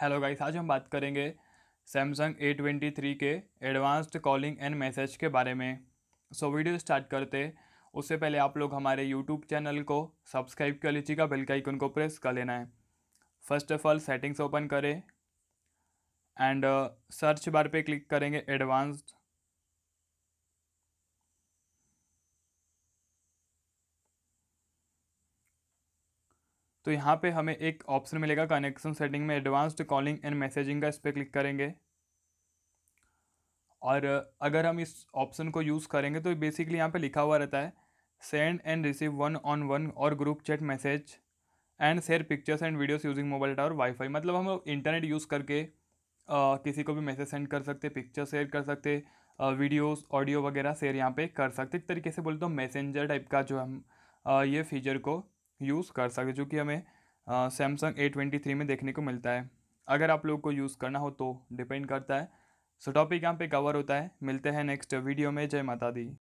hello guys आज हम बात करेंगे सैमसंग ए ट्वेंटी थ्री के एडवांस्ड कॉलिंग एंड मैसेज के बारे में सो वीडियो स्टार्ट करते उससे पहले आप लोग हमारे यूट्यूब चैनल को सब्सक्राइब कर लीजिएगा बेल का आइकन को प्रेस कर लेना है first of all settings open करें एंड सर्च बार पे क्लिक करेंगे एडवांस्ड तो यहाँ पे हमें एक ऑप्शन मिलेगा कनेक्शन सेटिंग में एडवांस्ड कॉलिंग एंड मैसेजिंग का इस पर क्लिक करेंगे और अगर हम इस ऑप्शन को यूज़ करेंगे तो बेसिकली यहाँ पे लिखा हुआ रहता है send and receive one on one और group chat message and share pictures and videos using mobile data और वाईफाई मतलब हम लोग इंटरनेट यूज़ करके आ, किसी को भी मैसेज सेंड कर सकते पिक्चर शेयर कर सकते वीडियोस ऑडियो वगैरह शेयर यहाँ पे कर सकते एक तरीके से बोलते हो मैसेंजर टाइप का जो हम आ, ये फीचर को यूज़ कर सकते जो कि हमें सैमसंग ए ट्वेंटी थ्री में देखने को मिलता है अगर आप लोग को यूज़ करना हो तो डिपेंड करता है सो टॉपिक यहाँ पे कवर होता है मिलते हैं नेक्स्ट वीडियो में जय माता दी